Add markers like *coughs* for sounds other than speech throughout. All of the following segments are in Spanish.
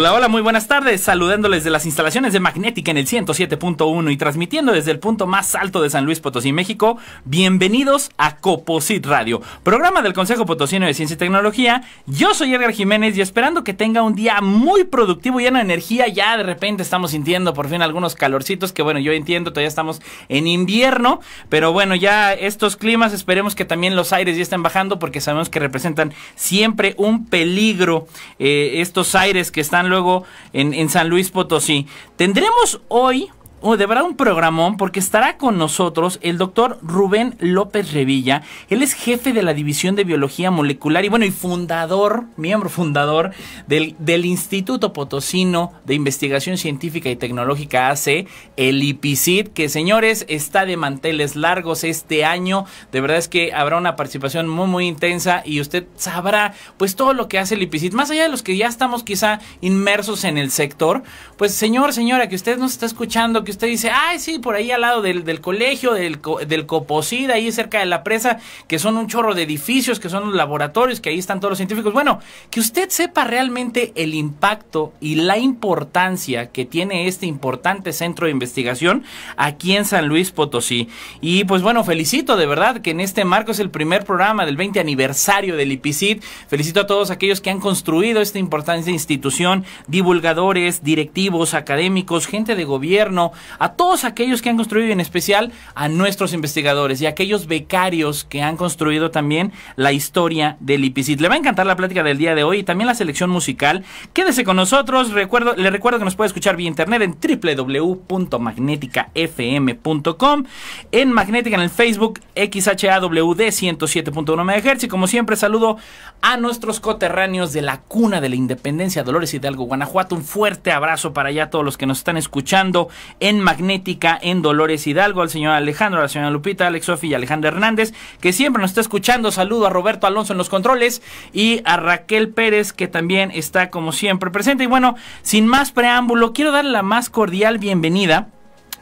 Hola, hola, muy buenas tardes. Saludándoles de las instalaciones de Magnética en el 107.1 y transmitiendo desde el punto más alto de San Luis Potosí, México. Bienvenidos a Coposit Radio, programa del Consejo Potosino de Ciencia y Tecnología. Yo soy Edgar Jiménez y esperando que tenga un día muy productivo y lleno de energía. Ya de repente estamos sintiendo por fin algunos calorcitos que, bueno, yo entiendo, todavía estamos en invierno, pero bueno, ya estos climas esperemos que también los aires ya estén bajando porque sabemos que representan siempre un peligro eh, estos aires que están luego en, en San Luis Potosí. Tendremos hoy de verdad un programón porque estará con nosotros el doctor Rubén López Revilla. Él es jefe de la División de Biología Molecular y bueno, y fundador, miembro fundador del, del Instituto Potosino de Investigación Científica y Tecnológica AC, el IPICIT, que señores está de manteles largos este año. De verdad es que habrá una participación muy, muy intensa y usted sabrá pues todo lo que hace el IPICIT. Más allá de los que ya estamos quizá inmersos en el sector, pues señor, señora, que usted nos está escuchando, que usted dice, ay, sí, por ahí al lado del, del colegio, del, del Coposid, ahí cerca de la presa, que son un chorro de edificios, que son los laboratorios, que ahí están todos los científicos. Bueno, que usted sepa realmente el impacto y la importancia que tiene este importante centro de investigación aquí en San Luis Potosí. Y pues bueno, felicito de verdad que en este marco es el primer programa del 20 aniversario del IPICIT. Felicito a todos aquellos que han construido esta importante institución, divulgadores, directivos, académicos, gente de gobierno, a todos aquellos que han construido y en especial a nuestros investigadores y a aquellos becarios que han construido también la historia del IPCIT. Le va a encantar la plática del día de hoy y también la selección musical. Quédese con nosotros. Recuerdo, le recuerdo que nos puede escuchar vía internet en www.magneticafm.com, en Magnética en el Facebook XHAWD 107.1 MHz y como siempre saludo a nuestros coterráneos de la cuna de la independencia Dolores Hidalgo, Guanajuato. Un fuerte abrazo para allá a todos los que nos están escuchando en en Magnética, en Dolores Hidalgo, al señor Alejandro, a la señora Lupita, Alex Sofi y Alejandro Hernández, que siempre nos está escuchando. Saludo a Roberto Alonso en los controles y a Raquel Pérez, que también está como siempre presente. Y bueno, sin más preámbulo, quiero darle la más cordial bienvenida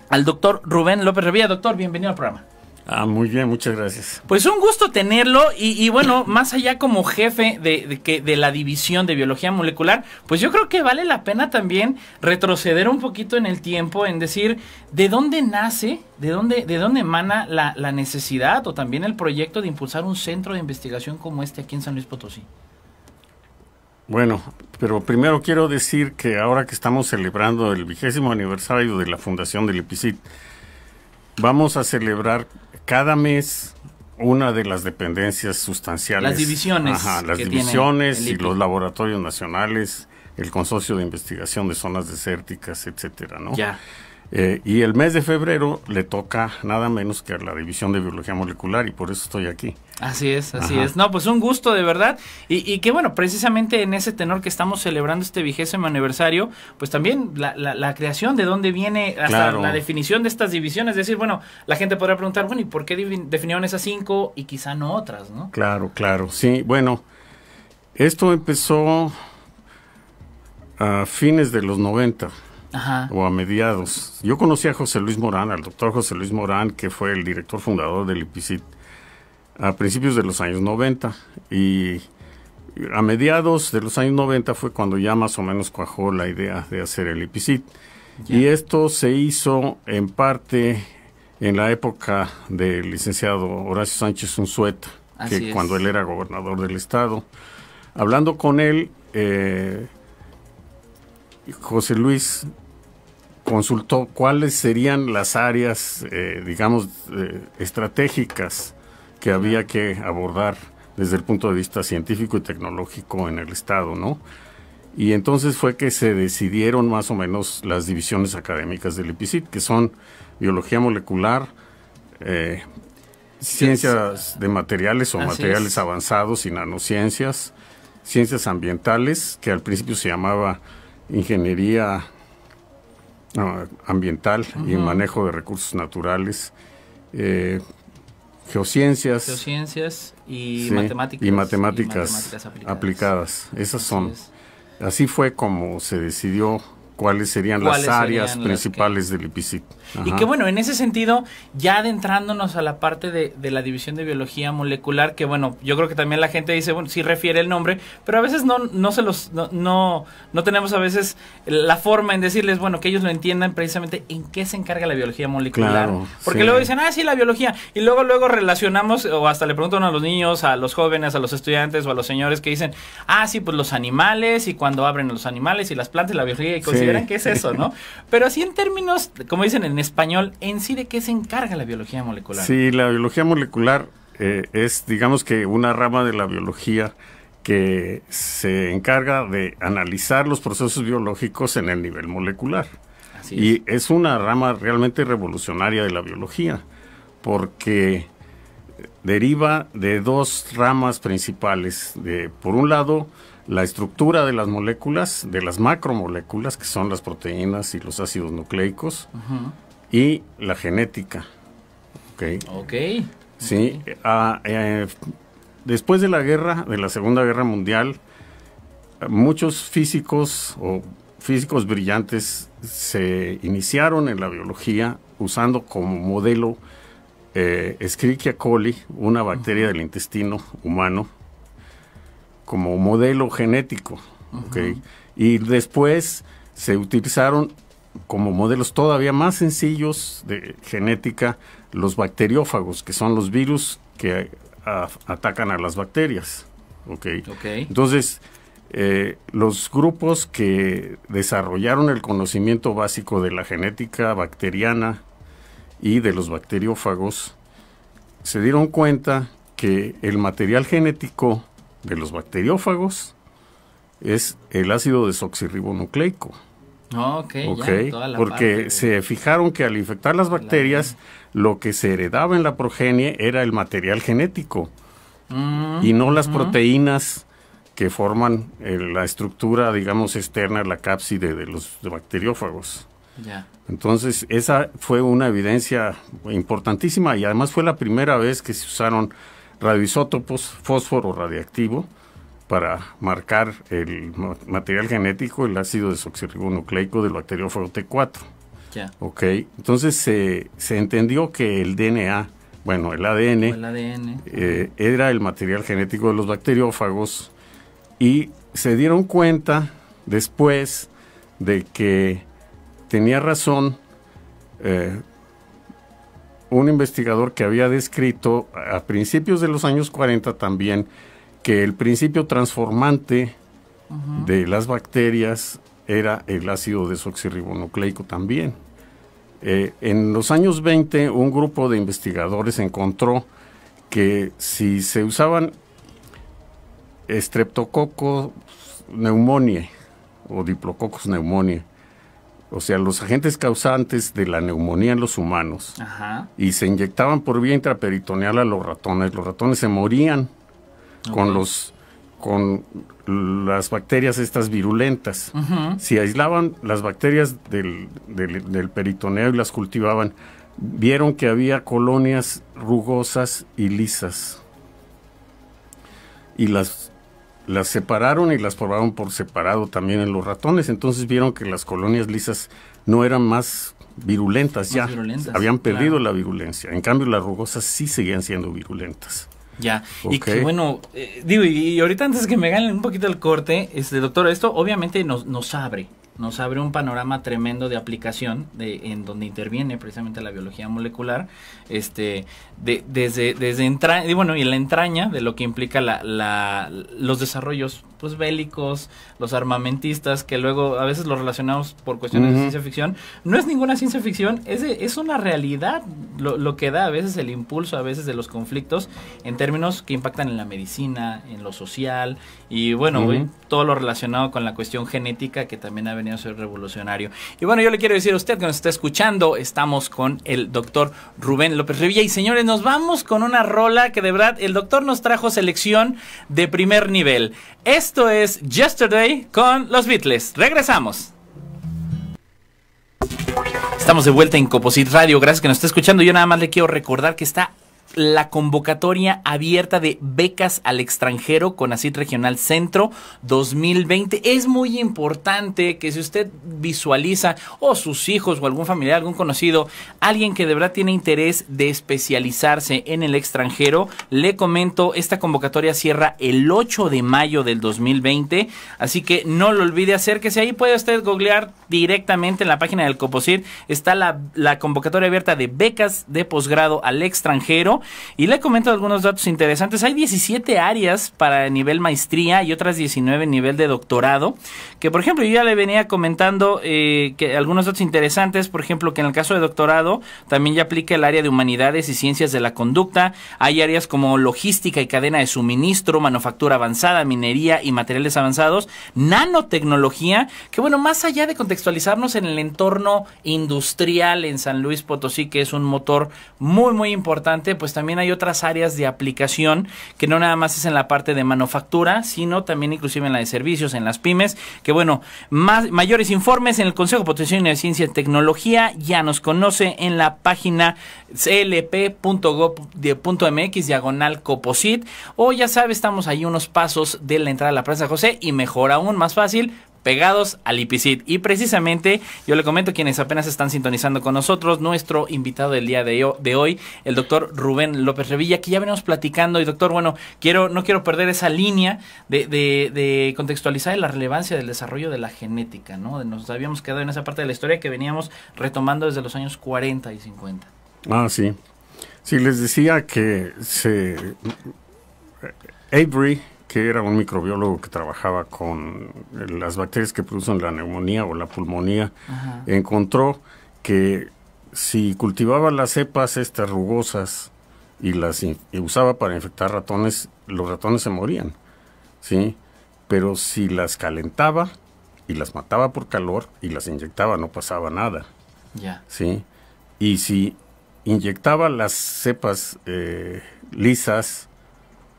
al doctor Rubén López Revilla. Doctor, bienvenido al programa. Ah, muy bien, muchas gracias. Pues un gusto tenerlo y, bueno, *clears throat* más allá como jefe de, la división de biología molecular, pues yo creo que vale la pena también retroceder un poquito en el tiempo, en decir de dónde nace, de dónde, de dónde emana la, necesidad o también el proyecto de impulsar un centro de investigación como este aquí en San Luis Potosí. Bueno, pero primero quiero decir que ahora que estamos celebrando el vigésimo aniversario de la fundación del EPICIT, vamos a celebrar cada mes una de las dependencias sustanciales. Las divisiones. las divisiones y los laboratorios nacionales, el consorcio de investigación de zonas desérticas, etcétera, ¿no? Ya. Eh, y el mes de febrero le toca nada menos que a la División de Biología Molecular y por eso estoy aquí. Así es, así es. No, pues un gusto de verdad. Y, que bueno, precisamente en ese tenor que estamos celebrando este vigésimo aniversario, pues también la, creación de dónde viene la definición de estas divisiones. Es decir, bueno, la gente podrá preguntar, bueno, ¿y por qué definieron esas cinco y quizá no otras, no? Claro, claro. Sí, bueno, esto empezó a fines de los 90. Ajá. o a mediados. Yo conocí a José Luis Morán, al doctor José Luis Morán, que fue el director fundador del IPICIT a principios de los años 90 y a mediados de los años 90 fue cuando ya más o menos cuajó la idea de hacer el IPCIT. Y esto se hizo en parte en la época del licenciado Horacio Sánchez Unzueta, que cuando él era gobernador del estado. Hablando con él, eh, José Luis consultó cuáles serían las áreas, eh, digamos, eh, estratégicas que había que abordar desde el punto de vista científico y tecnológico en el Estado, ¿no? Y entonces fue que se decidieron más o menos las divisiones académicas del IPICIT, que son biología molecular, eh, ciencias de materiales o materiales avanzados y nanociencias, ciencias ambientales, que al principio se llamaba ingeniería ah, ambiental y manejo de recursos naturales, eh, Geociencias. y, matemáticas, aplicadas. Esas son. así fue como se decidió cuáles serían las áreas principales del IPCIT. Y que bueno, en ese sentido, ya adentrándonos a la parte de, la división de biología molecular, que bueno, yo creo que también la gente dice, bueno, sí refiere el nombre, pero a veces no, no se los, no, no, tenemos a veces la forma en decirles, bueno, que ellos lo entiendan precisamente en qué se encarga la biología molecular. Claro, Porque luego dicen, ah, sí, la biología. Y luego, luego relacionamos, o hasta le preguntan a los niños, a los jóvenes, a los estudiantes o a los señores que dicen, ah, sí, pues los animales y cuando abren los animales y las plantas, la biología y cosas qué es eso, ¿no? *laughs* Pero así en términos, como dicen en español, en sí de qué se encarga la biología molecular. Sí, la biología molecular eh, es, digamos que, una rama de la biología que se encarga de analizar los procesos biológicos en el nivel molecular. Y es una rama realmente revolucionaria de la biología, porque deriva de dos ramas principales. De, por un lado, la estructura de las moléculas, de las macromoléculas, que son las proteínas y los ácidos nucleicos, y la genética. Ok. Sí. Eh, después de la guerra, de la Segunda Guerra Mundial, muchos físicos o físicos brillantes se iniciaron en la biología usando como modelo eh, Escherichia coli, una bacteria del intestino humano, como modelo genético. Y después se utilizaron como modelos todavía más sencillos de genética los bacteriófagos, que son los virus que atacan a las bacterias. Entonces, eh, los grupos que desarrollaron el conocimiento básico de la genética bacteriana y de los bacteriófagos se dieron cuenta que el material genético de los bacteriófagos es el ácido desoxirribonucleico. Ah, ok, porque se fijaron que al infectar las bacterias, lo que se heredaba en la progenie era el material genético mm, y no las proteínas que forman eh, la estructura, digamos, externa, la cápside de los bacteriófagos. Entonces, esa fue una evidencia importantísima y además fue la primera vez que se usaron radioisótopos, fósforo radiactivo, para marcar el material genético, el ácido desoxirribonucleico del bacteriófago T4. Ya. Ok, entonces se, entendió que el DNA, bueno, el ADN, eh, era el material genético de los bacteriófagos y se dieron cuenta después de que tenía razón eh, un investigador que había descrito a principios de los años 40 también que el principio transformante de las bacterias era el ácido desoxirribonucleico también. Eh, en los años 20 un grupo de investigadores encontró que si se usaban estreptococos neumonía o diplococos neumonía o sea, los agentes causantes de la neumonía en los humanos y se inyectaban por vía intraperitoneal a los ratones. Los ratones se morían con los con las bacterias estas virulentas. Si aislaban las bacterias del, del, peritoneo y las cultivaban, vieron que había colonias rugosas y lisas. Y las las separaron y las probaron por separado también en los ratones, entonces vieron que las colonias lisas no eran más virulentas ya, habían perdido la virulencia, en cambio las rugosas sí seguían siendo virulentas. Ya, y que bueno, eh, digo, y, ahorita antes que me ganen un poquito el corte, este doctor, esto obviamente nos, nos abre nos abre un panorama tremendo de aplicación de, en donde interviene precisamente la biología molecular, este, de, desde, desde y bueno, y la entraña de lo que implica la, los desarrollos pues bélicos, los armamentistas, que luego a veces los relacionamos por cuestiones de ciencia ficción. No es ninguna ciencia ficción, es, es una realidad lo, que da a veces el impulso, a veces de los conflictos, en términos que impactan en la medicina, en lo social, y bueno, todo lo relacionado con la cuestión genética que también ha venido a ser revolucionario. Y bueno, yo le quiero decir a usted que nos está escuchando, estamos con el doctor Rubén López Revilla y señores, nos vamos con una rola que de verdad el doctor nos trajo selección de primer nivel. Esto es Yesterday con los Beatles. Regresamos. Estamos de vuelta en Coposit Radio. Gracias que nos está escuchando. Yo nada más le quiero recordar que está la convocatoria abierta de becas al extranjero con ACID Regional Centro 2020. Es muy importante que si usted visualiza o sus hijos o algún familiar, algún conocido, alguien que de verdad tiene interés de especializarse en el extranjero, le comento, esta convocatoria cierra el 8 de mayo del 2020, así que no lo olvide hacer que si ahí, puede usted googlear directamente en la página del Coposit, está la convocatoria abierta de becas de posgrado al extranjero y le comento algunos datos interesantes. Hay 17 áreas para nivel maestría y otras 19 nivel de doctorado. Que por ejemplo yo ya le venía comentando eh, que algunos datos interesantes, por ejemplo que en el caso de doctorado también ya aplica el área de humanidades y ciencias de la conducta. Hay áreas como logística y cadena de suministro, manufactura avanzada, minería y materiales avanzados, nanotecnología, que bueno, más allá de contextualizarnos en el entorno industrial en San Luis Potosí, que es un motor muy, muy importante, pues pues también hay otras áreas de aplicación que no nada más es en la parte de manufactura, sino también inclusive en la de servicios, en las pymes, que bueno, más, mayores informes en el Consejo de Protección de Ciencia y Tecnología, ya nos conoce en la página clp.gov.mx diagonal coposit, o ya sabe, estamos ahí unos pasos de la entrada a la Plaza José y mejor aún, más fácil, pegados al IPCIT. Y precisamente yo le comento quienes apenas están sintonizando con nosotros, nuestro invitado del día de, hoy, el doctor Rubén López Revilla, que ya venimos platicando. Y doctor, bueno, quiero, no quiero perder esa línea de, de contextualizar la relevancia del desarrollo de la genética, ¿no? Nos habíamos quedado en esa parte de la historia que veníamos retomando desde los años 40 y 50. Ah, sí. Sí, les decía que se... Avery que era un microbiólogo que trabajaba con las bacterias que producen la neumonía o la pulmonía, encontró que si cultivaba las cepas estas rugosas y las usaba para infectar ratones, los ratones se morían, ¿sí? Pero si las calentaba y las mataba por calor y las inyectaba, no pasaba nada. ¿Sí? Y si inyectaba las cepas eh, lisas,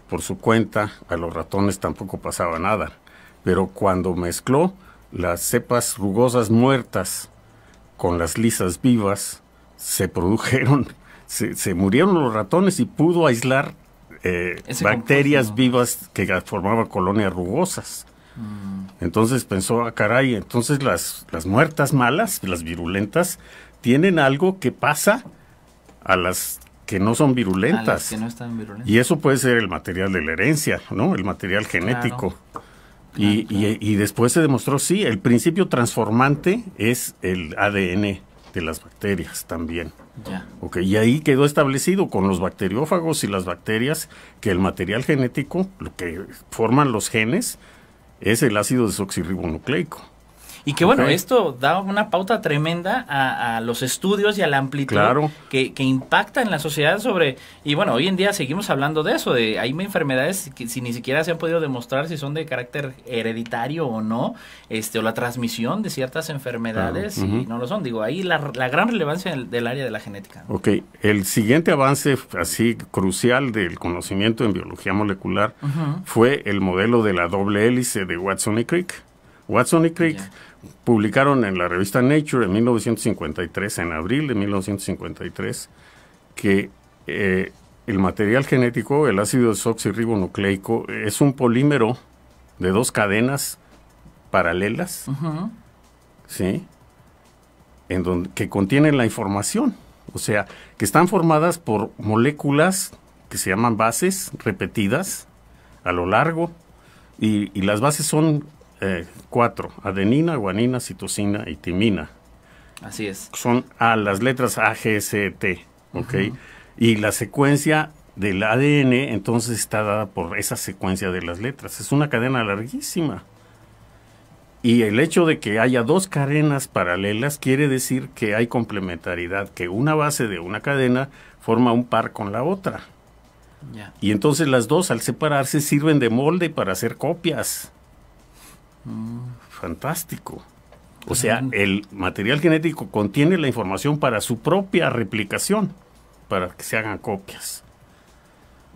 por su cuenta, a los ratones tampoco pasaba nada. Pero cuando mezcló las cepas rugosas muertas con las lisas vivas, se produjeron, *laughs* se, murieron los ratones y pudo aislar eh, bacterias vivas que formaban colonias rugosas. Mm. Entonces pensó, ah, caray, entonces las, las muertas malas, las virulentas, tienen algo que pasa a las que no son virulentas. Y eso puede ser el material de la herencia, ¿no? El material genético. y, Y, después se demostró, sí, el principio transformante es el ADN de las bacterias también. Ya. y ahí quedó establecido con los bacteriófagos y las bacterias que el material genético, lo que forman los genes, es el ácido desoxirribonucleico. Y que bueno, esto da una pauta tremenda a, los estudios y a la amplitud que, impacta en la sociedad sobre, y bueno, hoy en día seguimos hablando de eso, de hay enfermedades que si ni siquiera se han podido demostrar si son de carácter hereditario o no, este, o la transmisión de ciertas enfermedades y no lo son. Digo, ahí la, gran relevancia del, área de la genética. Ok, el siguiente avance así crucial del conocimiento en biología molecular fue el modelo de la doble hélice de Watson y Crick. Watson y Crick publicaron en la revista Nature en 1953, en abril de 1953, que eh, el material genético, el ácido desoxirribonucleico, es un polímero de dos cadenas paralelas, ¿sí? En donde, que contienen la información, o sea, que están formadas por moléculas que se llaman bases repetidas a lo largo, y las bases son eh, cuatro, adenina, guanina, citosina y timina. Así es. Son a las letras A, G, C, T, ¿ok? Y la secuencia del ADN entonces está dada por esa secuencia de las letras. Es una cadena larguísima. Y el hecho de que haya dos cadenas paralelas quiere decir que hay complementariedad, que una base de una cadena forma un par con la otra. Y entonces las dos al separarse sirven de molde para hacer copias. Fantástico. O sea, el material genético contiene la información para su propia replicación, para que se hagan copias.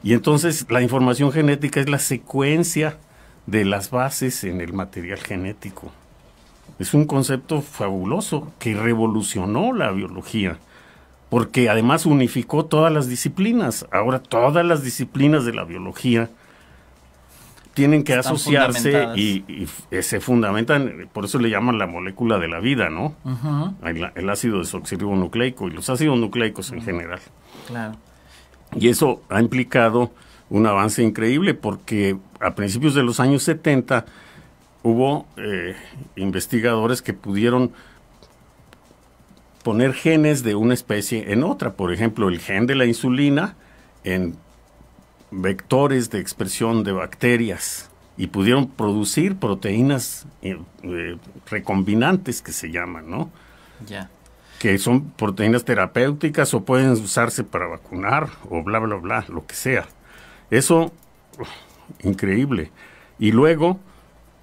Y entonces la información genética es la secuencia de las bases en el material genético. Es un concepto fabuloso que revolucionó la biología, porque además unificó todas las disciplinas. Ahora todas las disciplinas de la biología tienen que asociarse y, eh, se fundamentan, por eso le llaman la molécula de la vida, ¿no? el, ácido desoxirribonucleico y los ácidos nucleicos en general. Claro. Y eso ha implicado un avance increíble porque a principios de los años 70 hubo eh, investigadores que pudieron poner genes de una especie en otra, por ejemplo, el gen de la insulina en vectores de expresión de bacterias y pudieron producir proteínas eh, eh, recombinantes que se llaman, ¿no? Ya. Que son proteínas terapéuticas o pueden usarse para vacunar o bla, bla, bla, lo que sea. Eso, increíble. Y luego,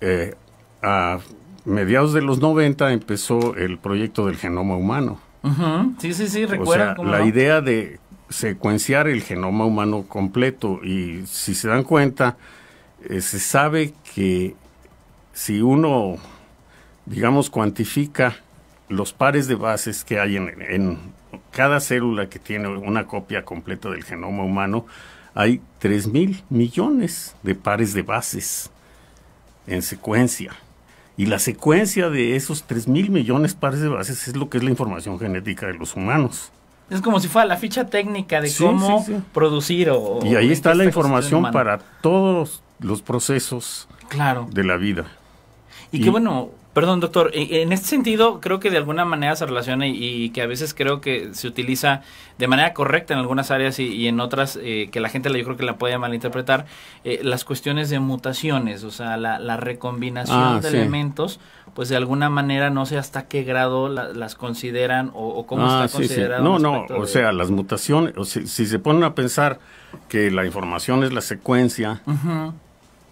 eh, a mediados de los 90 empezó el proyecto del genoma humano. Sí, sí, sí, recuerda. la idea de secuenciar el genoma humano completo y si se dan cuenta, eh, se sabe que si uno, digamos, cuantifica los pares de bases que hay en, en cada célula que tiene una copia completa del genoma humano, hay 3 mil millones de pares de bases en secuencia. Y la secuencia de esos 3 mil millones de pares de bases es lo que es la información genética de los humanos. Es como si fuera la ficha técnica de cómo producir o... Y ahí está la información para todos los procesos claro. de la vida. Y, y, que bueno, Perdón, doctor, en este sentido creo que de alguna manera se relaciona y, que a veces creo que se utiliza de manera correcta en algunas áreas y, en otras eh, que la gente yo creo que la puede malinterpretar, eh, las cuestiones de mutaciones, o sea, la, la recombinación ah, de elementos, pues de alguna manera no sé hasta qué grado las consideran o, cómo ah, está considerado. No, no, o sea, las mutaciones, si, se ponen a pensar que la información es la secuencia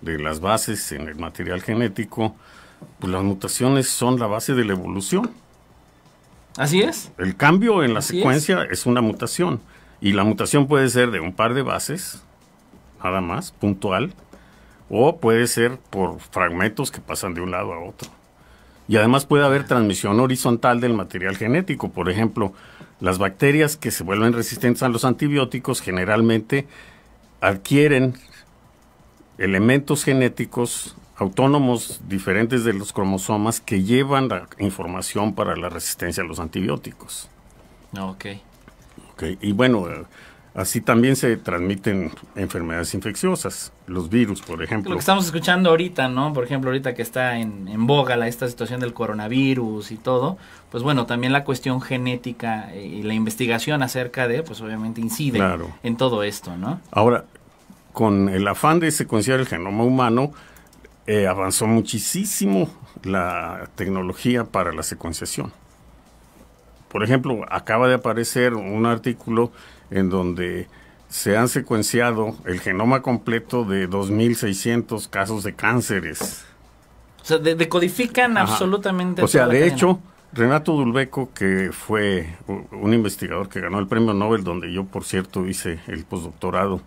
de las bases en el material genético, pues las mutaciones son la base de la evolución. Así es. El cambio en la secuencia es. una mutación. Y la mutación puede ser de un par de bases, nada más, puntual, o puede ser por fragmentos que pasan de un lado a otro. Y además puede haber transmisión horizontal del material genético. Por ejemplo, las bacterias que se vuelven resistentes a los antibióticos generalmente adquieren elementos genéticos autónomos diferentes de los cromosomas que llevan la información para la resistencia a los antibióticos. Ah, ok. okay. Y bueno, eh, así también se transmiten enfermedades infecciosas, los virus, por ejemplo. Lo que estamos escuchando ahorita, ¿no? Por ejemplo, ahorita que está en, en boga la, esta situación del coronavirus y todo, pues bueno, también la cuestión genética eh, y la investigación acerca de, pues obviamente incide en todo esto, ¿no? Ahora, con el afán de secuenciar el genoma humano, eh, avanzó muchísimo la tecnología para la secuenciación. Por ejemplo, acaba de aparecer un artículo en donde se han secuenciado el genoma completo de 2.600 casos de cánceres. O sea, decodifican absolutamente. O sea, de hecho, Renato Dulbeco, que fue un investigador que ganó el premio Nobel, donde yo, por cierto, hice el postdoctorado,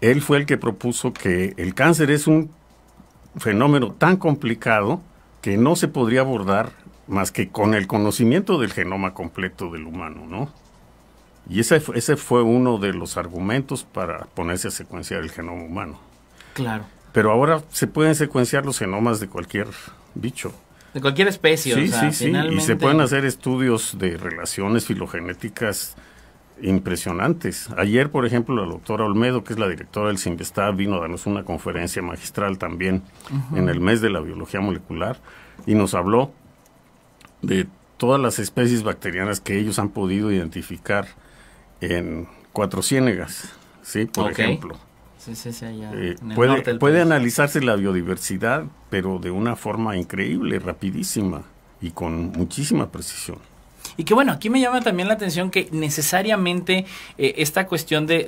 él fue el que propuso que el cáncer es un fenómeno tan complicado que no se podría abordar más que con el conocimiento del genoma completo del humano, ¿no? Y ese, ese fue uno de los argumentos para ponerse a secuenciar el genoma humano. Claro. Pero ahora se pueden secuenciar los genomas de cualquier bicho. De cualquier especie, sí, o sea, sí, sí. Y se pueden hacer estudios de relaciones filogenéticas impresionantes. Ayer, por ejemplo, la doctora Olmedo, que es la directora del CIMBESTAB, vino a darnos una conferencia magistral también en el mes de la biología molecular y nos habló de todas las especies bacterianas que ellos han podido identificar en cuatro ciénegas, ¿sí? Por ejemplo. puede analizarse la biodiversidad, pero de una forma increíble, rapidísima y con muchísima precisión. Y que bueno, aquí me llama también la atención que necesariamente eh, esta cuestión de,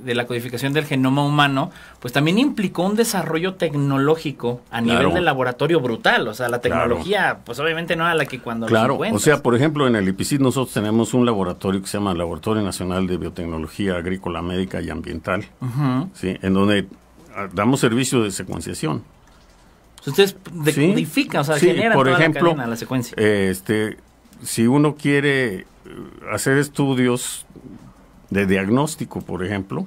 de, la codificación del genoma humano, pues también implicó un desarrollo tecnológico a nivel de laboratorio brutal. O sea, la tecnología, pues obviamente no era la que cuando claro. o sea, por ejemplo, en el IPCID nosotros tenemos un laboratorio que se llama Laboratorio Nacional de Biotecnología Agrícola, Médica y Ambiental, ¿sí? en donde ah, damos servicio de secuenciación. Ustedes decodifican, o sea, generan toda la, cadena, la secuencia. Eh, este, si uno quiere eh, hacer estudios de diagnóstico, por ejemplo,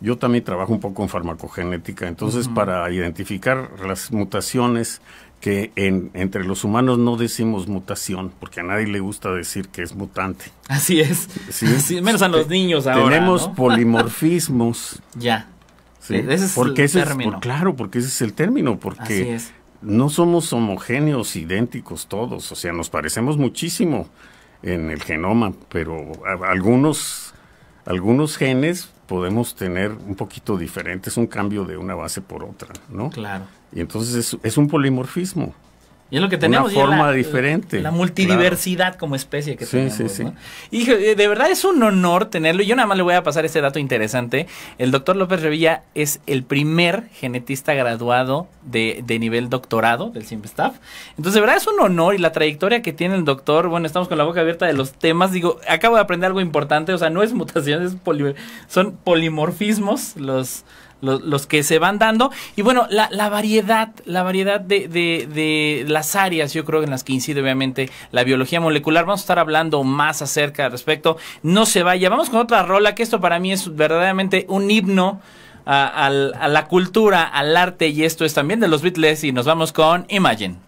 yo también trabajo un poco en farmacogenética, entonces para identificar las mutaciones que entre los humanos no decimos mutación, porque a nadie le gusta decir que es mutante. Así es. *laughs* menos a los niños ahora. Tenemos polimorfismos. *laughs* ya. E-, ese es porque el término. claro, porque ese es el término, porque no somos homogéneos, idénticos todos, o sea, nos parecemos muchísimo en el genoma, pero algunos, algunos genes podemos tener un poquito diferentes, un cambio de una base por otra, ¿no? Claro. Y entonces es un polimorfismo. Y es lo que tenemos. Una forma diferente. La multidiversidad como especie que tenemos. Sí, sí. ¿no? Y eh, de verdad es un honor tenerlo. Yo nada más le voy a pasar este dato interesante. El doctor López Revilla es el primer genetista graduado de, nivel doctorado del Staff, Entonces, de verdad es un honor y la trayectoria que tiene el doctor. Bueno, estamos con la boca abierta de los temas. Digo, acabo de aprender algo importante. O sea, no es mutación, es son polimorfismos los los, que se van dando. Y bueno, la, la variedad, la variedad de, de, las áreas, yo creo en las que incide obviamente la biología molecular. Vamos a estar hablando más acerca al respecto. No se vaya, vamos con otra rola, que esto para mí es verdaderamente un himno. A, a la cultura, al arte y esto es también de los Beatles y nos vamos con Imagine.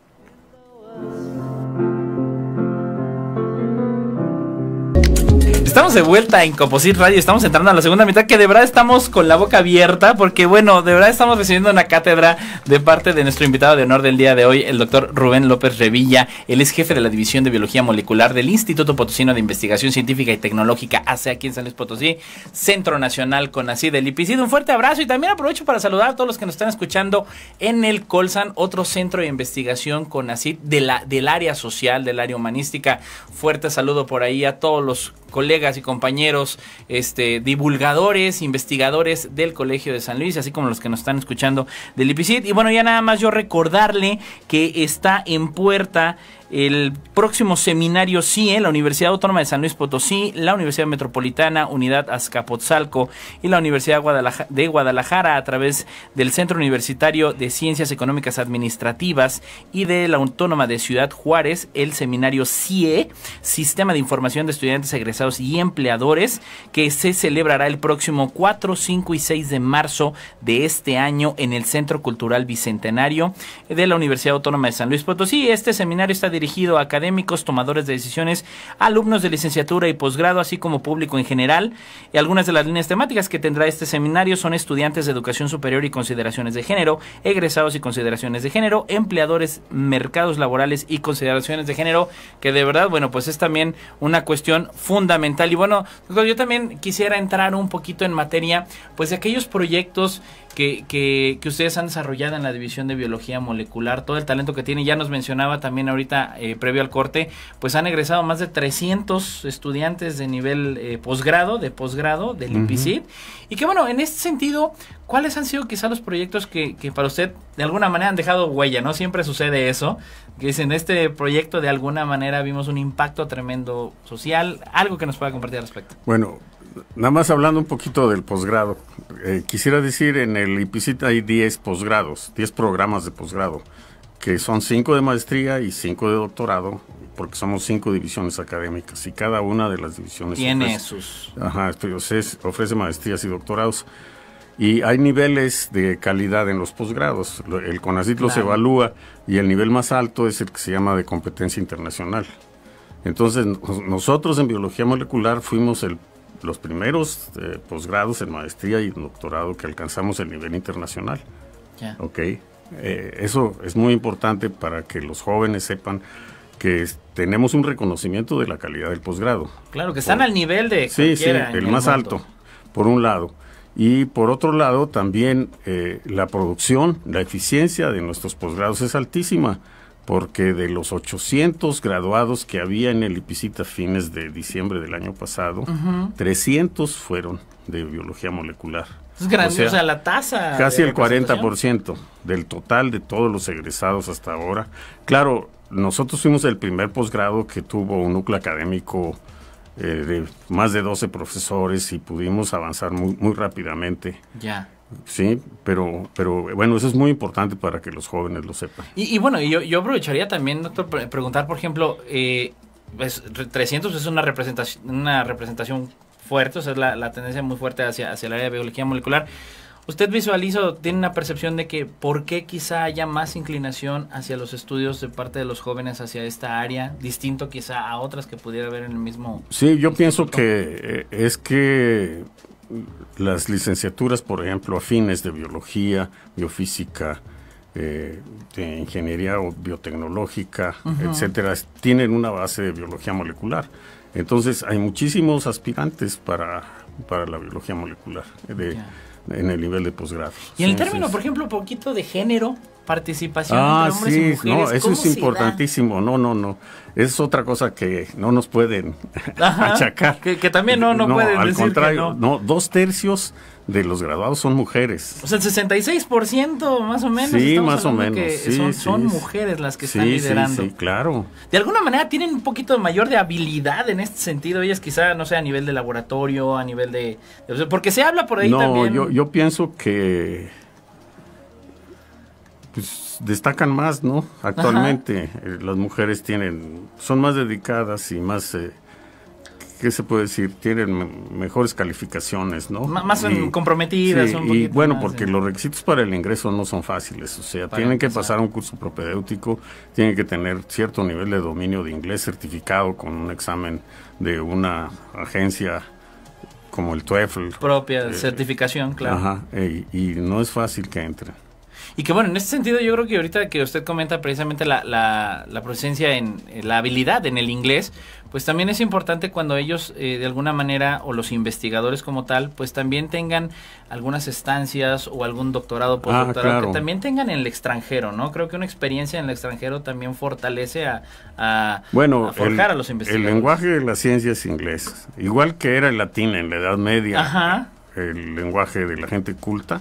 Estamos de vuelta en Composit Radio, estamos entrando a la segunda mitad que de verdad estamos con la boca abierta porque bueno, de verdad estamos recibiendo una cátedra de parte de nuestro invitado de honor del día de hoy, el doctor Rubén López Revilla. Él es jefe de la División de Biología Molecular del Instituto Potosino de Investigación Científica y Tecnológica hace aquí en San Luis Potosí, Centro Nacional Conacyt del IPICID. Un fuerte abrazo y también aprovecho para saludar a todos los que nos están escuchando en el Colsan, otro centro de investigación Conacyt de del área social, del área humanística. Fuerte saludo por ahí a todos los colegas y compañeros este, divulgadores, investigadores del Colegio de San Luis, así como los que nos están escuchando del IPCIT. Y bueno, ya nada más yo recordarle que está en puerta el próximo seminario CIE, ¿eh? la Universidad Autónoma de San Luis Potosí, la Universidad Metropolitana, Unidad Azcapotzalco y la Universidad de Guadalajara a través del Centro Universitario de Ciencias Económicas Administrativas y de la Autónoma de Ciudad Juárez, el seminario CIE, Sistema de Información de Estudiantes Egresados y Empleadores, que se celebrará el próximo 4, 5 y 6 de marzo de este año en el Centro Cultural Bicentenario de la Universidad Autónoma de San Luis Potosí. Este seminario está dirigido a académicos, tomadores de decisiones, alumnos de licenciatura y posgrado, así como público en general. Y algunas de las líneas temáticas que tendrá este seminario son estudiantes de educación superior y consideraciones de género, egresados y consideraciones de género, empleadores, mercados laborales y consideraciones de género, que de verdad, bueno, pues es también una cuestión fundamental. Y bueno, yo también quisiera entrar un poquito en materia, pues de aquellos proyectos que, que, ustedes han desarrollado en la división de biología molecular, todo el talento que tienen, ya nos mencionaba también ahorita eh, previo al corte, pues han egresado más de 300 estudiantes de nivel eh, posgrado, de posgrado del uh y que bueno, en este sentido, ¿cuáles han sido quizá los proyectos que, para usted de alguna manera han dejado huella, no? Siempre sucede eso, que es en este proyecto de alguna manera vimos un impacto tremendo social, algo que nos pueda compartir al respecto. Bueno, nada más hablando un poquito del posgrado, eh, quisiera decir, en el IPCIT hay 10 posgrados, 10 programas de posgrado, que son 5 de maestría y 5 de doctorado, porque somos 5 divisiones académicas y cada una de las divisiones... Tiene sus... Ajá, estudios, ofrece maestrías y doctorados. Y hay niveles de calidad en los posgrados. El CONACIT lo los evalúa y el nivel más alto es el que se llama de competencia internacional. Entonces, nosotros en biología molecular fuimos el los primeros eh, posgrados en maestría y doctorado que alcanzamos el nivel internacional. Ok. Eh, eso es muy importante para que los jóvenes sepan que tenemos un reconocimiento de la calidad del posgrado. Claro, que están al nivel de... Sí, sí, el, más alto, por un lado. Y por otro lado, también eh, la producción, la eficiencia de nuestros posgrados es altísima porque de los 800 graduados que había en el IPICITA fines de diciembre del año pasado, 300 fueron de biología molecular. Es grandiosa la tasa. Casi el 40% del total de todos los egresados hasta ahora. Claro, nosotros fuimos el primer posgrado que tuvo un núcleo académico eh, de más de 12 profesores y pudimos avanzar muy, muy rápidamente. Ya. Sí, pero, pero bueno, eso es muy importante para que los jóvenes lo sepan. Y, bueno, yo, yo aprovecharía también, doctor, preguntar, por ejemplo, eh, 300 es una representación, una representación fuerte, o sea, es la, tendencia muy fuerte hacia, el área de biología molecular. ¿Usted visualiza tiene una percepción de que por qué quizá haya más inclinación hacia los estudios de parte de los jóvenes hacia esta área, distinto quizá a otras que pudiera haber en el mismo... Sí, yo pienso que eh, es que las licenciaturas, por ejemplo, afines de biología, biofísica, eh, de ingeniería o biotecnológica, etcétera, tienen una base de biología molecular. Entonces hay muchísimos aspirantes para, la biología molecular, en el nivel de posgrado. Y en el término, por ejemplo, poquito de género, participación ah, hombres sí, y mujeres. No, eso es importantísimo. No, no, no. Es otra cosa que no nos pueden *laughs* achacar. Que, también no, no, pueden al decir contrario, que no. no, dos tercios de los graduados son mujeres. O sea, el 66% más o menos. Sí, más o menos. son, mujeres las que están liderando. Sí, sí, claro. De alguna manera tienen un poquito mayor de habilidad en este sentido. Ellas quizá, no sé, a nivel de laboratorio, a nivel de... Porque se habla por ahí también. No, yo, yo pienso que... Pues destacan más, ¿no? Actualmente eh, las mujeres tienen... Son más dedicadas y más... Eh, ¿qué se puede decir? Tienen mejores calificaciones, ¿no? más comprometidas. y bueno, porque eh. los requisitos para el ingreso no son fáciles, o sea, tienen que pasar un curso propedéutico, tienen que tener cierto nivel de dominio de inglés certificado con un examen de una agencia como el TOEFL. Propia eh, certificación, claro. Ajá, y, y no es fácil que entren. Y que bueno, en este sentido yo creo que ahorita que usted comenta precisamente la, la, la presencia en eh, la habilidad en el inglés, pues también es importante cuando ellos eh, de alguna manera o los investigadores como tal, pues también tengan algunas estancias o algún doctorado, ah, postdoctorado, que también tengan en el extranjero, ¿no? Creo que una experiencia en el extranjero también fortalece a, bueno, forjar el, a los investigadores. El lenguaje de la ciencia es inglés, igual que era el latín en la Edad Media, el lenguaje de la gente culta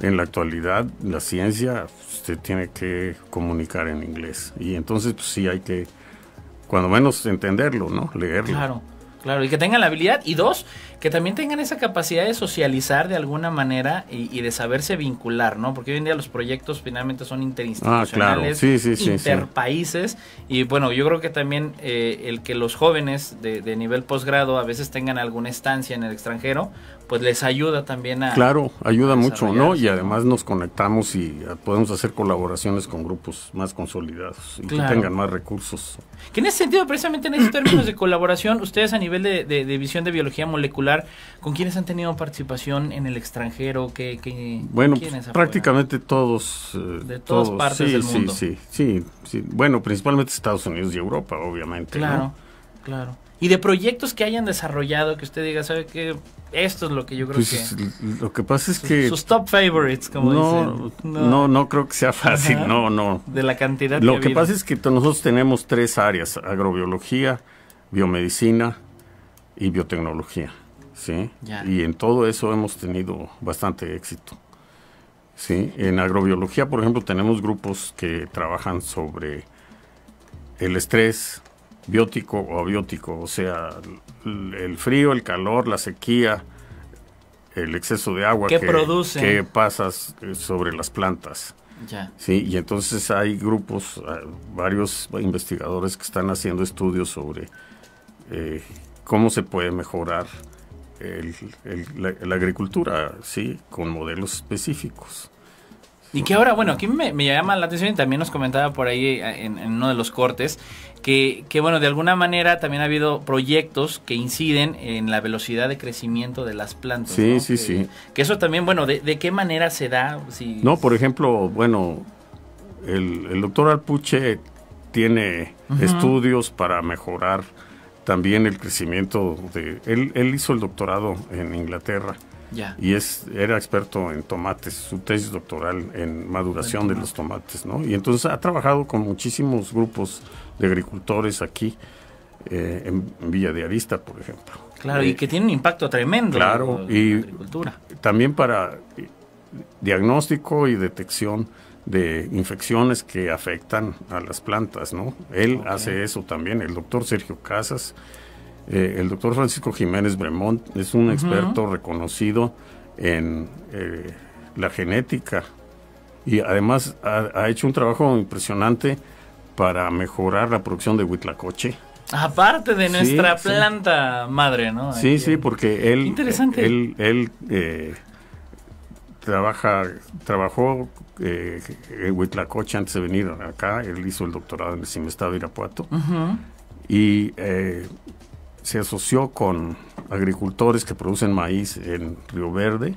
en la actualidad, la ciencia se tiene que comunicar en inglés. Y entonces, pues, sí hay que, cuando menos, entenderlo, ¿no? Leerlo. Claro, claro. Y que tengan la habilidad. Y dos, que también tengan esa capacidad de socializar de alguna manera y, de saberse vincular, ¿no? Porque hoy en día los proyectos finalmente son interinstitucionales, ah, claro. sí, sí, sí, interpaíses, y bueno, yo creo que también eh, el que los jóvenes de, nivel posgrado a veces tengan alguna estancia en el extranjero, pues les ayuda también a... Claro, ayuda mucho, ¿no? Y además nos conectamos y ah, podemos hacer colaboraciones con grupos más consolidados y que tengan más recursos. Que en ese sentido, precisamente en esos términos de colaboración, ustedes a nivel de, de visión de biología molecular, ¿con quienes han tenido participación en el extranjero? ¿Qué, qué bueno, pues, prácticamente todos. Eh, de todas partes del mundo. Sí, sí, sí, Bueno, principalmente Estados Unidos y Europa, obviamente. Claro, claro. Y de proyectos que hayan desarrollado, que usted diga, ¿sabe qué? Esto es lo que yo creo pues, que... Lo que pasa es que... Sus top favorites, como no, dicen. No, no, creo que sea fácil, no, no. De la cantidad Lo que pasa es que nosotros tenemos tres áreas, agrobiología, biomedicina y biotecnología. ¿sí? Y en todo eso hemos tenido bastante éxito. ¿sí? En agrobiología, por ejemplo, tenemos grupos que trabajan sobre el estrés biótico o abiótico, o sea, el frío, el calor, la sequía, el exceso de agua que, produce? pasas eh, sobre las plantas. Sí, y entonces hay grupos, ah, varios investigadores que están haciendo estudios sobre eh, cómo se puede mejorar la, agricultura, sí, con modelos específicos. Y que ahora, bueno, aquí me, llama la atención y también nos comentaba por ahí eh, en, uno de los cortes, que, que, bueno, de alguna manera también ha habido proyectos que inciden en la velocidad de crecimiento de las plantas. Sí, sí, sí. Que eso también, bueno, ¿de, qué manera se da? Si, no, por ejemplo, bueno, el, doctor Alpuche tiene estudios para mejorar también el crecimiento de... Él, hizo el doctorado en Inglaterra. Y es, era experto en tomates, su tesis doctoral en maduración de los tomates, ¿no? Y entonces ha trabajado con muchísimos grupos de agricultores aquí, eh, en, Villa de Arista, por ejemplo. Claro, y eh, que tiene un impacto tremendo claro, en la agricultura. también para eh, diagnóstico y detección de infecciones que afectan a las plantas, ¿no? Él hace eso también, el doctor Sergio Casas, eh, el doctor Francisco Jiménez Bremont es un experto reconocido en eh, la genética y además ha, hecho un trabajo impresionante para mejorar la producción de huitlacoche. Aparte de nuestra planta madre, ¿no? Sí, sí, porque él, interesante. él, él eh, trabaja, trabajó eh, en Huitlacoche antes de venir acá. Él hizo el doctorado en el Cimestado de Irapuato. Y eh, se asoció con agricultores que producen maíz en Río Verde.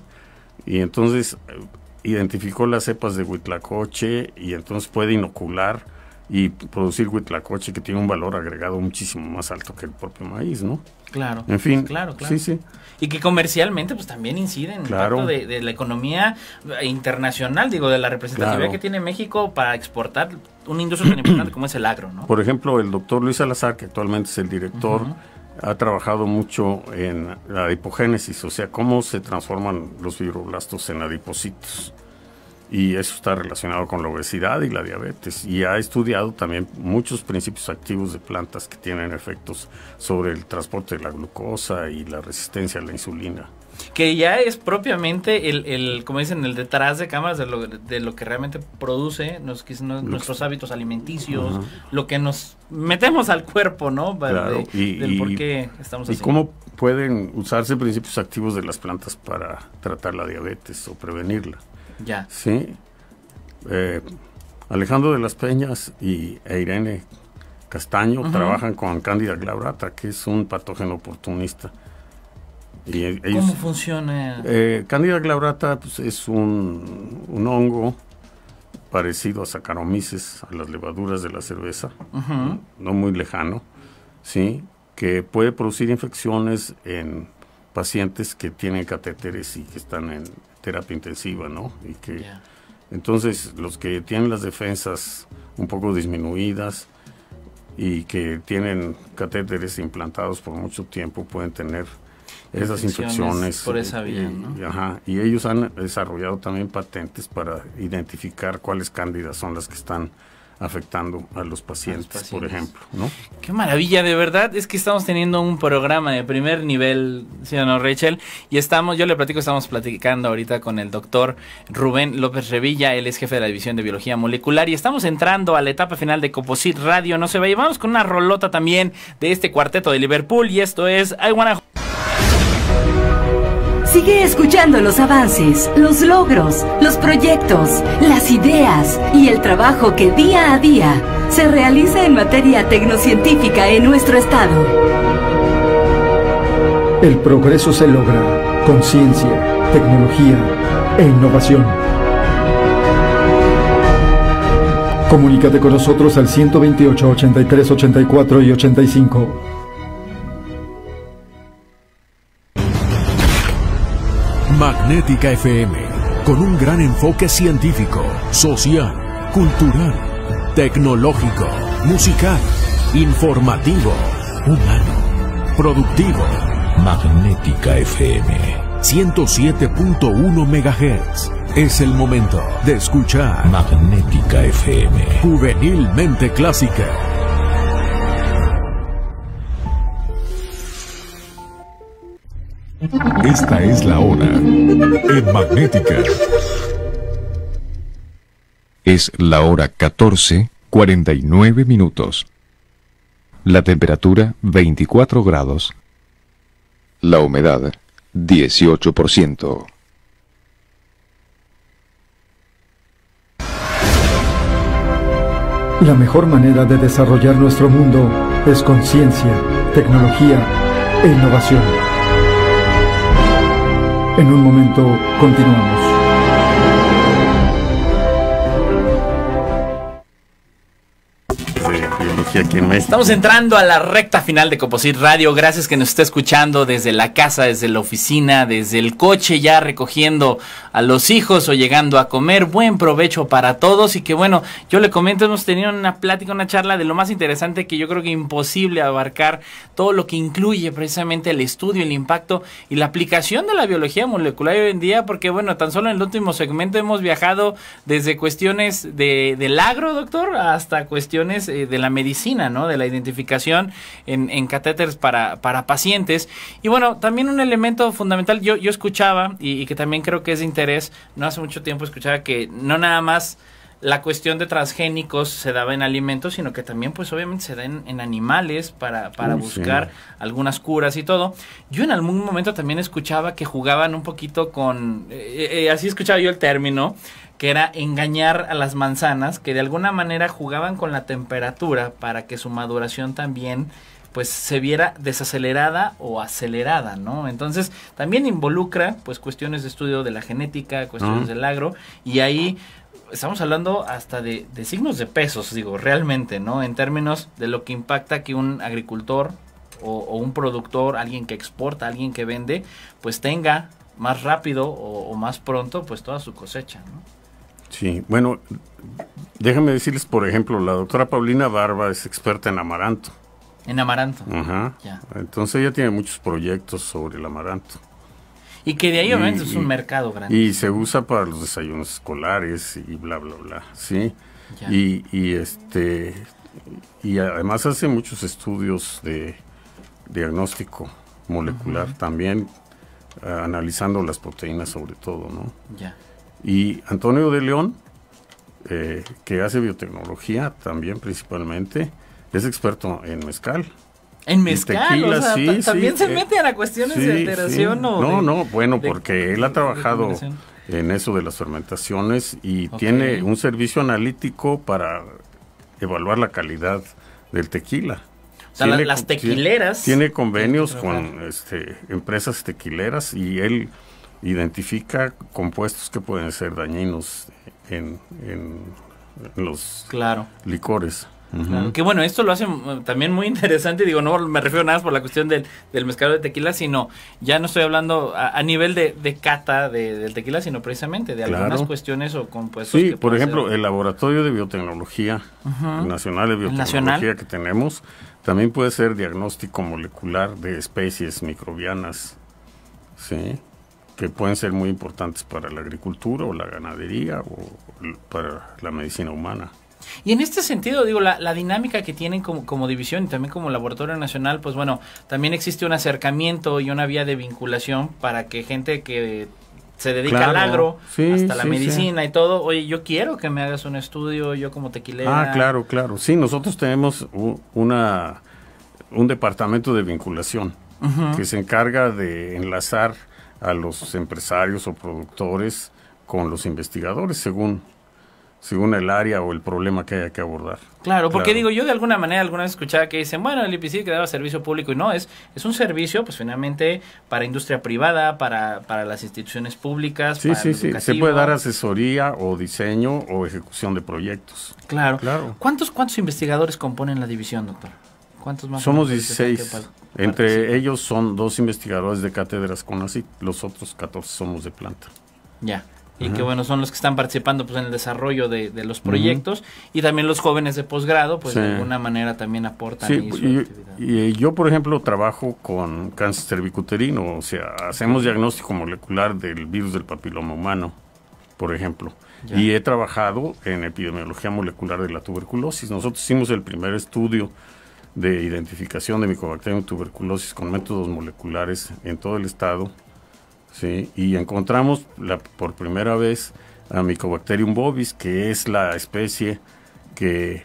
Y entonces eh, identificó las cepas de Huitlacoche y entonces puede inocular y producir Huitlacoche que tiene un valor agregado muchísimo más alto que el propio maíz, ¿no? Claro. En fin. claro, claro. Sí, sí. Y que comercialmente pues también inciden en el de, la economía internacional, digo, de la representatividad que tiene México para exportar un industria tan importante *clears throat* como es el agro, ¿no? Por ejemplo, el doctor Luis Salazar, que actualmente es el director, ha trabajado mucho en la adipogénesis, o sea, cómo se transforman los fibroblastos en adipocitos y eso está relacionado con la obesidad y la diabetes. Y ha estudiado también muchos principios activos de plantas que tienen efectos sobre el transporte de la glucosa y la resistencia a la insulina. Que ya es propiamente el, como dicen, el detrás de cámaras de lo, que realmente produce nuestros hábitos alimenticios, lo que nos metemos al cuerpo, ¿no? y, del por qué estamos y cómo pueden usarse principios activos de las plantas para tratar la diabetes o prevenirla. Ya. Sí. Eh, Alejandro de las Peñas y e Irene Castaño trabajan con Cándida glabrata que es un patógeno oportunista. E-, ¿Cómo funciona? Eh, Candida pues, es un, hongo parecido a Saccharomyces, a las levaduras de la cerveza, no muy lejano, ¿sí? que puede producir infecciones en pacientes que tienen catéteres y que están en terapia intensiva, ¿no? Y que entonces los que tienen las defensas un poco disminuidas y que tienen catéteres implantados por mucho tiempo pueden tener esas infecciones por esa vía, ¿no? y ellos han desarrollado también patentes para identificar cuáles cándidas son las que están afectando a los pacientes, por ejemplo. ¿no? Qué maravilla, de verdad, es que estamos teniendo un programa de primer nivel, ¿sí Rachel? Y estamos, yo le platico, estamos platicando ahorita con el doctor Rubén López Revilla, él es jefe de la División de Biología Molecular y estamos entrando a la etapa final de Composite Radio, no se vaya, vamos con una rolota también de este cuarteto de Liverpool y esto es I Sigue escuchando los avances, los logros, los proyectos, las ideas y el trabajo que día a día se realiza en materia tecnocientífica en nuestro estado. El progreso se logra con ciencia, tecnología e innovación. Comunícate con nosotros al 128 83 84 y 85. Magnética FM, con un gran enfoque científico, social, cultural, tecnológico, musical, informativo, humano, productivo. Magnética FM. 107.1 MHz. Es el momento de escuchar Magnética FM. Juvenilmente clásica. Esta es la hora en Magnética. Es la hora 14, 49 minutos. La temperatura 24 grados. La humedad 18%. La mejor manera de desarrollar nuestro mundo es con ciencia, tecnología e innovación. En un momento continuamos. Estamos entrando a la recta final de Coposit Radio. Gracias que nos esté escuchando desde la casa, desde la oficina, desde el coche, ya recogiendo a los hijos o llegando a comer. Buen provecho para todos. Y que bueno, yo le comento, hemos tenido una plática, una charla de lo más interesante que yo creo que imposible abarcar todo lo que incluye precisamente el estudio, el impacto y la aplicación de la biología molecular hoy en día. Porque bueno, tan solo en el último segmento hemos viajado desde cuestiones de, del agro, doctor, hasta cuestiones eh, de la medicina de la identificación en, catéteres para, para pacientes. Y bueno, también un elemento fundamental, yo, yo escuchaba y, que también creo que es de interés, no hace mucho tiempo escuchaba que no nada más la cuestión de transgénicos se daba en alimentos, sino que también, pues obviamente, se da en, animales para, para buscar algunas curas y todo. Yo en algún momento también escuchaba que jugaban un poquito con, eh, eh, eh, así escuchaba yo el término, que era engañar a las manzanas que de alguna manera jugaban con la temperatura para que su maduración también pues se viera desacelerada o acelerada, ¿no? Entonces, también involucra pues cuestiones de estudio de la genética, cuestiones del agro y ahí estamos hablando hasta de, de, signos de pesos, digo, realmente, ¿no? En términos de lo que impacta que un agricultor o, un productor, alguien que exporta, alguien que vende, pues tenga más rápido o, o más pronto pues toda su cosecha, ¿no? Sí, bueno, déjame decirles, por ejemplo, la doctora Paulina Barba es experta en amaranto. En amaranto. Ajá. Ya. Entonces ella tiene muchos proyectos sobre el amaranto. Y que de ahí obviamente es un mercado grande. Y se usa para los desayunos escolares y bla, bla, bla. Sí. Ya. Y, y este. Y además hace muchos estudios de diagnóstico molecular también, ah, analizando las proteínas sobre todo, ¿no? Ya. Y Antonio de León, eh, que hace biotecnología también principalmente, es experto en mezcal. En mezcal, o sea, también se eh, mete a las cuestiones de alteración o No, no, bueno, porque él ha trabajado en eso de las fermentaciones y tiene un servicio analítico para evaluar la calidad del tequila. O las tequileras. Tiene convenios con este, empresas tequileras y él identifica compuestos que pueden ser dañinos en, en los licores. que bueno, esto lo hace mm, también muy interesante, digo, no me refiero nada más por la cuestión del, del mezcal de tequila, sino ya no estoy hablando a, nivel de, cata de, del tequila, sino precisamente de algunas cuestiones o compuestos. Sí, por ejemplo, el Laboratorio de Biotecnología Nacional de Biotecnología que tenemos, también puede ser diagnóstico molecular de especies microbianas. Sí que pueden ser muy importantes para la agricultura o la ganadería o para la medicina humana. Y en este sentido, digo, la, dinámica que tienen como, división y también como laboratorio nacional, pues bueno, también existe un acercamiento y una vía de vinculación para que gente que se dedica al agro, hasta la medicina y todo, oye, yo quiero que me hagas un estudio, yo como tequilera. Ah, claro, claro. Sí, nosotros tenemos una, un departamento de vinculación que se encarga de enlazar a los empresarios o productores con los investigadores, según según el área o el problema que haya que abordar. Claro, porque digo, yo de alguna manera alguna vez escuchaba que dicen, bueno, el IPC que daba servicio público y no, es, es un servicio pues finalmente para industria privada, para, para las instituciones públicas. Sí, sí, sí, se puede dar asesoría o diseño o ejecución de proyectos. Claro, claro. ¿Cuántos, cuántos investigadores componen la división, doctor? ¿Cuántos más? Somos 16. Entre ellos son dos investigadores de cátedras con así los otros 14 somos de planta. Ya. Y que bueno, son los que están participando pues en el desarrollo de, los proyectos y también los jóvenes de posgrado, pues de alguna manera también aportan pues, y, eh, yo, por ejemplo, trabajo con cáncer cervicuterino, o sea, hacemos diagnóstico molecular del virus del papiloma humano, por ejemplo. Y he trabajado en epidemiología molecular de la tuberculosis. Nosotros hicimos el primer estudio de identificación de Mycobacterium tuberculosis con métodos moleculares en todo el estado. ¿sí? Y encontramos la, por primera vez a Mycobacterium bovis, que es la especie que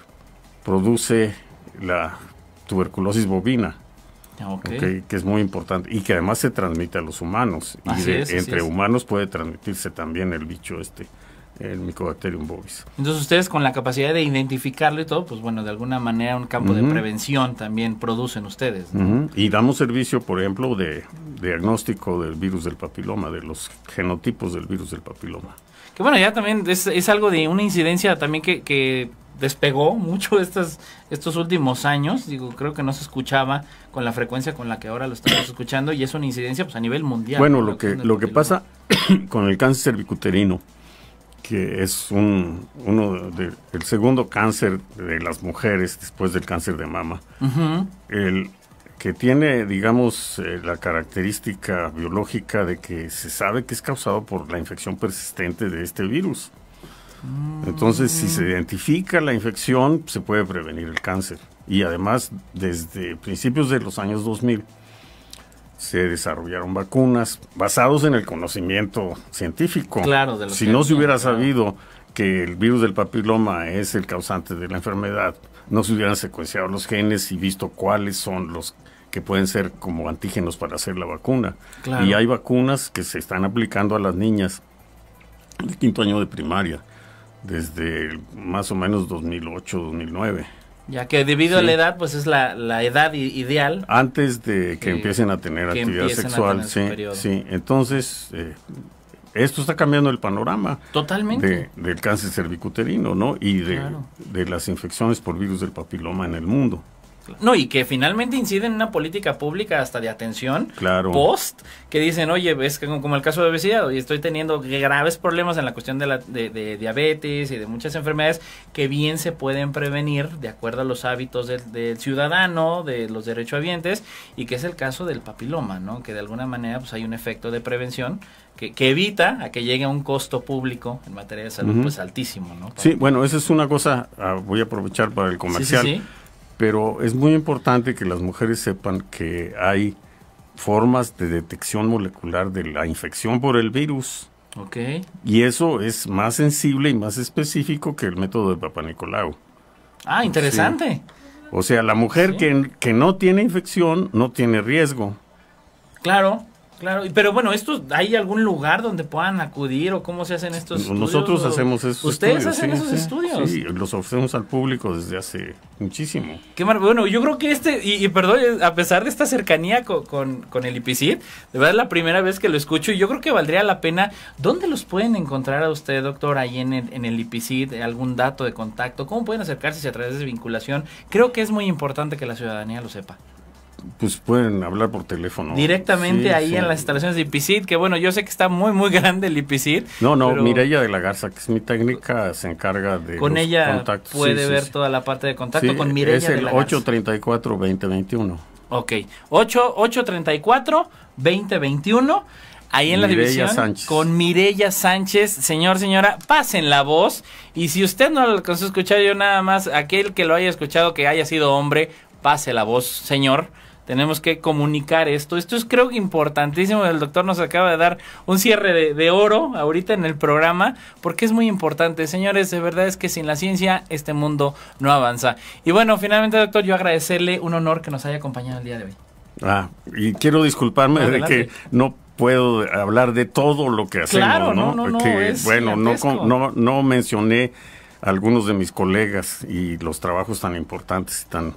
produce la tuberculosis bovina. que es muy importante y que además se transmite a los humanos. y entre humanos puede transmitirse también el bicho este el Mycobacterium bovis. Entonces ustedes con la capacidad de identificarlo y todo, pues bueno, de alguna manera un campo de prevención también producen ustedes. Y damos servicio, por ejemplo, de, diagnóstico del virus del papiloma, de los genotipos del virus del papiloma. Que bueno, ya también es, algo de una incidencia también que, despegó mucho estos últimos años. Digo, creo que no se escuchaba con la frecuencia con la que ahora lo estamos escuchando y es una incidencia pues, a nivel mundial. Bueno, lo que, lo que pasa *coughs* con el cáncer cervicuterino que es un, uno el segundo cáncer de las mujeres después del cáncer de mama, el que tiene, digamos, eh, la característica biológica de que se sabe que es causado por la infección persistente de este virus. Mm. Entonces, si se identifica la infección, se puede prevenir el cáncer. Y además, desde principios de los años 2000, se desarrollaron vacunas basados en el conocimiento científico. Claro, si no se hubiera sabido que el virus del papiloma es el causante de la enfermedad, no se hubieran secuenciado los genes y visto cuáles son los que pueden ser como antígenos para hacer la vacuna. Y hay vacunas que se están aplicando a las niñas El quinto año de primaria, desde más o menos 2008, 2009. Ya que debido a la edad, pues es la, edad ideal. Antes de que empiecen a tener actividad sexual, sí, Entonces, eh, esto está cambiando el panorama. Totalmente. del cáncer cervicuterino, ¿no? Y de, de las infecciones por virus del papiloma en el mundo. No, y que finalmente inciden en una política pública hasta de atención post, que dicen, oye, ves como el caso de obesidad, y estoy teniendo graves problemas en la cuestión de, la, de, diabetes y de muchas enfermedades que bien se pueden prevenir de acuerdo a los hábitos del, ciudadano, de los derechohabientes, y que es el caso del papiloma, ¿no? Que de alguna manera pues hay un efecto de prevención que, que, evita a que llegue a un costo público en materia de salud pues altísimo, ¿no? sí, bueno, esa es una cosa, ah, voy a aprovechar para el comercial pero es muy importante que las mujeres sepan que hay formas de detección molecular de la infección por el virus. Ok. Y eso es más sensible y más específico que el método de Papa Nicolau. Ah, interesante. O sea, la mujer que no tiene infección no tiene riesgo. Claro. Claro, pero bueno, estos, ¿hay algún lugar donde puedan acudir o cómo se hacen estos estudios? Nosotros hacemos esos estudios. ¿Ustedes hacen esos estudios? Sí, los ofrecemos al público desde hace muchísimo. Qué maravilloso. Bueno, yo creo que este, y, perdón, eh, a pesar de esta cercanía con, el IPCID, de verdad es la primera vez que lo escucho y yo creo que valdría la pena. ¿Dónde los pueden encontrar a usted, doctor, ahí en el, en el IPCID? ¿Algún dato de contacto? ¿Cómo pueden acercarse a través de vinculación? Creo que es muy importante que la ciudadanía lo sepa pues pueden hablar por teléfono. Directamente ahí en las instalaciones de IPCID, que bueno, yo sé que está muy, muy *laughs* grande el IPCID. No, no, Mirella de la Garza, que es mi técnica, se encarga de. Con ella puede ver toda la parte de contacto con Mirella Es el 834-2021. Ok, 834-2021 ahí en la división Sánchez. con Mirella Sánchez. Señor, señora, pasen la voz. Y si usted no lo alcanzó a escuchar, yo nada más, aquel que lo haya escuchado que haya sido hombre, pase la voz, señor tenemos que comunicar esto. Esto es creo que importantísimo. El doctor nos acaba de dar un cierre de, oro ahorita en el programa porque es muy importante. Señores, de verdad es que sin la ciencia este mundo no avanza. Y bueno, finalmente doctor, yo agradecerle un honor que nos haya acompañado el día de hoy. Ah, y quiero disculparme de que no puedo hablar de todo lo que hacemos, claro, ¿no? no, no, no bueno, no, no mencioné algunos de mis colegas y los trabajos tan importantes y tan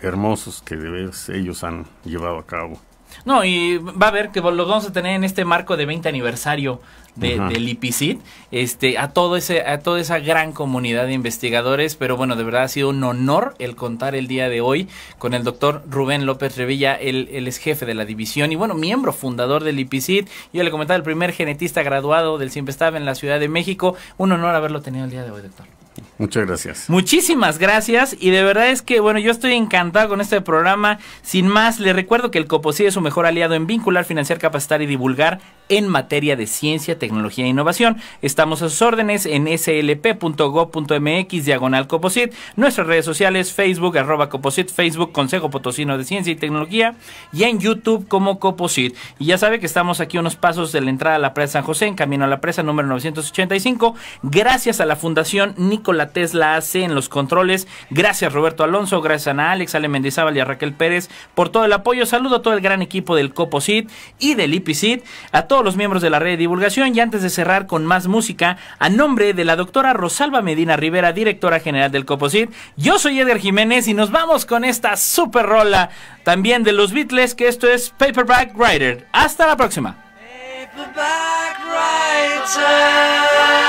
hermosos que de vez ellos han llevado a cabo. No, y va a ver que los vamos a tener en este marco de 20 aniversario de, del IPCID este, a, todo ese, a toda esa gran comunidad de investigadores, pero bueno, de verdad ha sido un honor el contar el día de hoy con el doctor Rubén López Revilla, él, es jefe de la división y bueno, miembro fundador del IPCIT, yo le comentaba, el primer genetista graduado del Siempre en la Ciudad de México, un honor haberlo tenido el día de hoy, doctor. Muchas gracias. Muchísimas gracias y de verdad es que, bueno, yo estoy encantado con este programa. Sin más, le recuerdo que el Coposí es su mejor aliado en vincular, financiar, capacitar y divulgar en materia de ciencia, tecnología e innovación. Estamos a sus órdenes en slp.gov.mx diagonal Coposit, nuestras redes sociales Facebook arroba Coposit, Facebook Consejo Potosino de Ciencia y Tecnología y en YouTube como Coposit. Y ya sabe que estamos aquí unos pasos de la entrada a la Presa San José, en camino a la Presa número 985, gracias a la Fundación Nikola Tesla AC en los controles, gracias Roberto Alonso, gracias a Alex, Ale Mendizábal y a Raquel Pérez por todo el apoyo. Saludo a todo el gran equipo del Coposit y del IPICIT, a todos los miembros de la red de divulgación y antes de cerrar con más música, a nombre de la doctora Rosalba Medina Rivera, directora general del Coposit, yo soy Edgar Jiménez y nos vamos con esta super rola también de los Beatles, que esto es Paperback Writer, Hasta la próxima. Paperback Writer